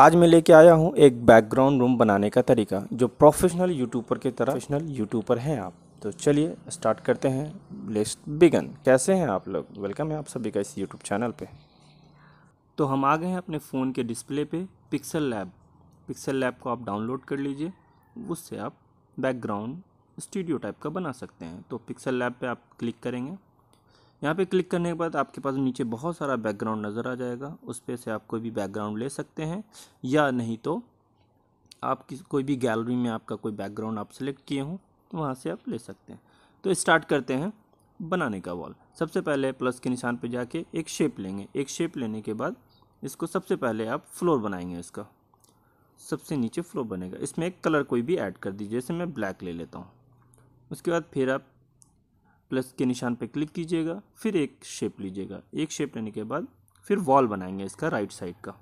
आज मैं लेके आया हूँ एक बैकग्राउंड रूम बनाने का तरीका जो प्रोफेशनल यूट्यूबर की तरह प्रोफेशनल यूट्यूबर हैं आप तो चलिए स्टार्ट करते हैं लेस्ट बिगन कैसे हैं आप लोग वेलकम है आप सभी का इस यूट्यूब चैनल पे तो हम आ गए हैं अपने फ़ोन के डिस्प्ले पे पिक्सल लैब पिक्सल लैब को आप डाउनलोड कर लीजिए उससे आप बैकग्राउंड स्टूडियो टाइप का बना सकते हैं तो पिक्सल लैब पर आप क्लिक करेंगे यहाँ पे क्लिक करने के बाद आपके पास नीचे बहुत सारा बैकग्राउंड नज़र आ जाएगा उस पर से आप कोई भी बैकग्राउंड ले सकते हैं या नहीं तो आप किस कोई भी गैलरी में आपका कोई बैकग्राउंड आप सेलेक्ट किए हों तो वहाँ से आप ले सकते हैं तो स्टार्ट करते हैं बनाने का वॉल सबसे पहले प्लस के निशान पर जाके एक शेप लेंगे एक शेप लेने के बाद इसको सबसे पहले आप फ्लोर बनाएंगे इसका सबसे नीचे फ्लोर बनेगा इसमें एक कलर कोई भी ऐड कर दीजिए जैसे मैं ब्लैक ले लेता हूँ उसके बाद फिर आप प्लस के निशान पर क्लिक कीजिएगा फिर एक शेप लीजिएगा एक शेप लेने के बाद फिर वॉल बनाएंगे इसका राइट साइड का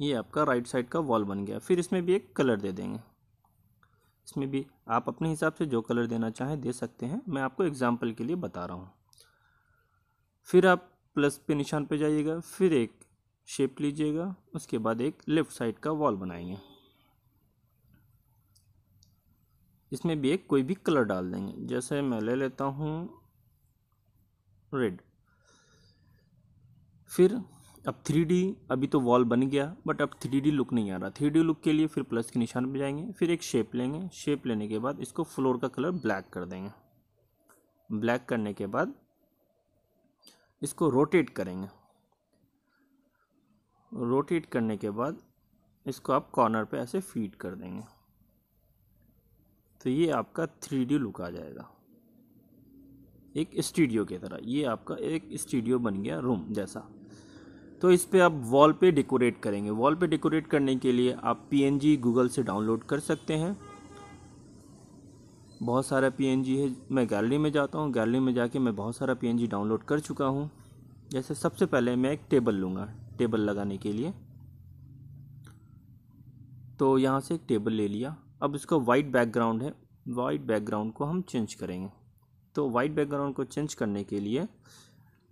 ये आपका राइट साइड का वॉल बन गया फिर इसमें भी एक कलर दे देंगे इसमें भी आप अपने हिसाब से जो कलर देना चाहें दे सकते हैं मैं आपको एग्जाम्पल के लिए बता रहा हूँ फिर आप प्लस पे निशान पे जाइएगा फिर एक शेप लीजिएगा उसके बाद एक लेफ़्ट साइड का वॉल बनाएंगे इसमें भी एक कोई भी कलर डाल देंगे जैसे मैं ले लेता हूँ रेड फिर अब थ्री अभी तो वॉल बन गया बट अब थ्री लुक नहीं आ रहा थ्री लुक के लिए फिर प्लस के निशान पर जाएंगे फिर एक शेप लेंगे शेप लेने के बाद इसको फ्लोर का कलर ब्लैक कर देंगे ब्लैक करने के बाद इसको रोटेट करेंगे रोटेट करने के बाद इसको आप कॉर्नर पे ऐसे फीड कर देंगे तो ये आपका थ्री लुक आ जाएगा एक स्टूडियो की तरह ये आपका एक स्टूडियो बन गया रूम जैसा तो इस पर आप वॉल पे डेकोरेट करेंगे वॉल पे डेकोरेट करने के लिए आप पीएनजी गूगल से डाउनलोड कर सकते हैं बहुत सारा पीएनजी है मैं गैलरी में जाता हूँ गैलरी में जाके मैं बहुत सारा पीएनजी डाउनलोड कर चुका हूँ जैसे सबसे पहले मैं एक टेबल लूँगा टेबल लगाने के लिए तो यहाँ से एक टेबल ले लिया अब इसका वाइट बैकग्राउंड है वाइट बैकग्राउंड को हम चेंज करेंगे तो वाइट बैकग्राउंड को चेंज करने के लिए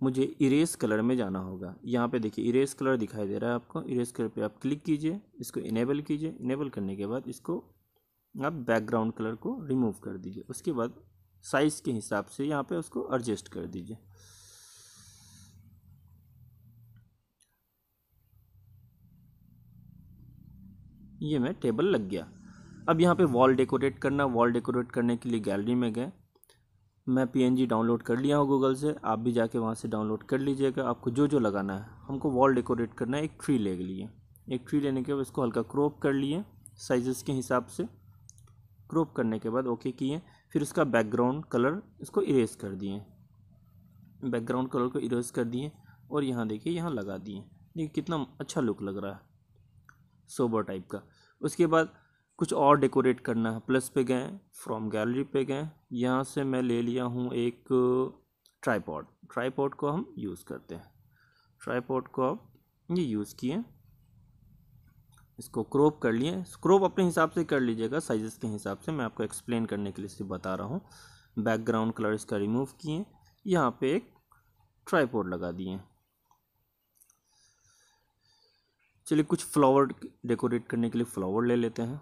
मुझे इरेस कलर में जाना होगा यहाँ पे देखिए इरेस कलर दिखाई दे रहा है आपको इरेस कलर पे आप क्लिक कीजिए इसको इनेबल कीजिए इनेबल करने के बाद इसको आप बैकग्राउंड कलर को रिमूव कर दीजिए उसके बाद साइज़ के हिसाब से यहाँ पे उसको एडजस्ट कर दीजिए ये मैं टेबल लग गया अब यहाँ पे वॉल डेकोरेट करना वॉल डेकोरेट करने के लिए गैलरी में गए मैं पीएनजी डाउनलोड कर लिया हूँ गूगल से आप भी जाके वहाँ से डाउनलोड कर लीजिएगा आपको जो जो लगाना है हमको वॉल डेकोरेट करना है एक ट्री ले लिए एक ट्री लेने के बाद इसको हल्का क्रॉप कर लिए साइज़ के हिसाब से क्रॉप करने के बाद ओके किए फिर उसका बैकग्राउंड कलर इसको इरेज कर दिए बैकग्राउंड कलर को इरेज कर दिए और यहाँ देखिए यहाँ लगा दिए देखिए कितना अच्छा लुक लग रहा है सोबर टाइप का उसके बाद कुछ और डेकोरेट करना है प्लस पे गए फ्रॉम गैलरी पे गए यहाँ से मैं ले लिया हूँ एक ट्राईपॉड ट्राईपॉड को हम यूज़ करते हैं ट्राईपॉड को आप ये यूज़ किए इसको क्रोप कर लिए क्रोप अपने हिसाब से कर लीजिएगा साइज़ के हिसाब से मैं आपको एक्सप्लेन करने के लिए सिर्फ बता रहा हूँ बैकग्राउंड कलर इसका रिमूव किए यहाँ पे एक ट्राईपोड लगा दिए चलिए कुछ फ्लावर डेकोरेट करने के लिए फ्लावर ले लेते हैं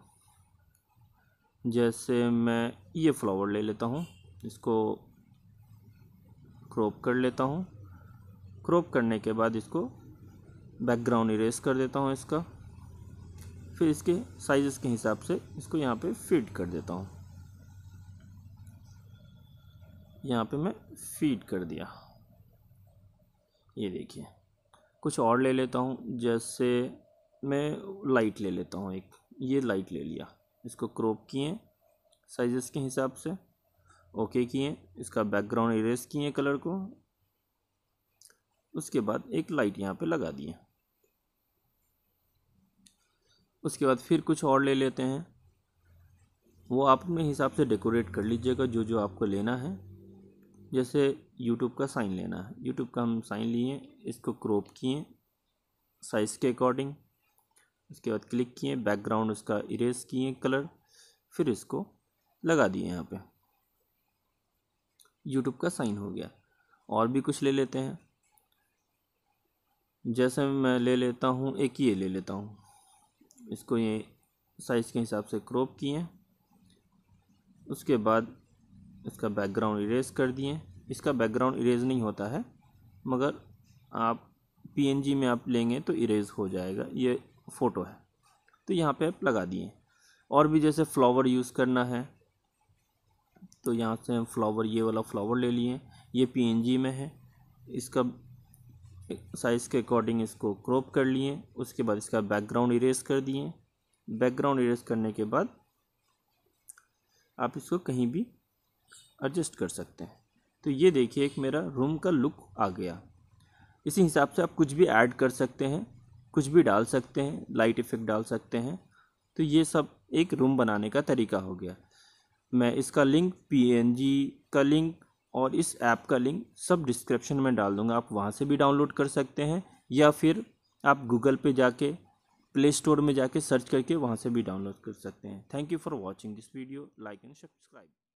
जैसे मैं ये फ्लावर ले लेता हूँ इसको क्रॉप कर लेता हूँ क्रॉप करने के बाद इसको बैकग्राउंड इरेज कर देता हूँ इसका फिर इसके साइज़ के हिसाब से इसको यहाँ पे फीड कर देता हूँ यहाँ पे मैं फीड कर दिया ये देखिए कुछ और ले लेता हूँ जैसे मैं लाइट ले लेता हूँ एक ये लाइट ले लिया इसको क्रॉप किए साइजेस के हिसाब से ओके किए इसका बैकग्राउंड इरेज किए कलर को उसके बाद एक लाइट यहाँ पे लगा दिए उसके बाद फिर कुछ और ले लेते हैं वो आप अपने हिसाब से डेकोरेट कर लीजिएगा जो जो आपको लेना है जैसे यूट्यूब का साइन लेना है यूट्यूब का हम साइन लिए इसको क्रॉप किए साइज़ के अकॉर्डिंग उसके बाद क्लिक किए बैकग्राउंड उसका इरेज किए कलर फिर इसको लगा दिए यहाँ पे यूट्यूब का साइन हो गया और भी कुछ ले लेते हैं जैसे मैं ले लेता हूँ एक ही ये ले लेता हूँ इसको ये साइज़ के हिसाब से क्रॉप किए उसके बाद इसका बैकग्राउंड इरेज कर दिए इसका बैकग्राउंड इरेज नहीं होता है मगर आप पीएनजी में आप लेंगे तो इरेज हो जाएगा ये फ़ोटो है तो यहाँ पे आप लगा दिए और भी जैसे फ्लावर यूज़ करना है तो यहाँ से हम फ्लावर ये वाला फ्लावर ले लिए ये पीएनजी में है इसका साइज़ के अकॉर्डिंग इसको क्रॉप कर लिए उसके बाद इसका बैकग्राउंड इरेज कर दिए बैकग्राउंड इरेज करने के बाद आप इसको कहीं भी एडजस्ट कर सकते हैं तो ये देखिए एक मेरा रूम का लुक आ गया इसी हिसाब से आप कुछ भी ऐड कर सकते हैं कुछ भी डाल सकते हैं लाइट इफ़ेक्ट डाल सकते हैं तो ये सब एक रूम बनाने का तरीका हो गया मैं इसका लिंक पी का लिंक और इस ऐप का लिंक सब डिस्क्रिप्शन में डाल दूँगा आप वहाँ से भी डाउनलोड कर सकते हैं या फिर आप गूगल पे जाके प्ले स्टोर में जाके सर्च करके वहाँ से भी डाउनलोड कर सकते हैं thank you for watching this video like and subscribe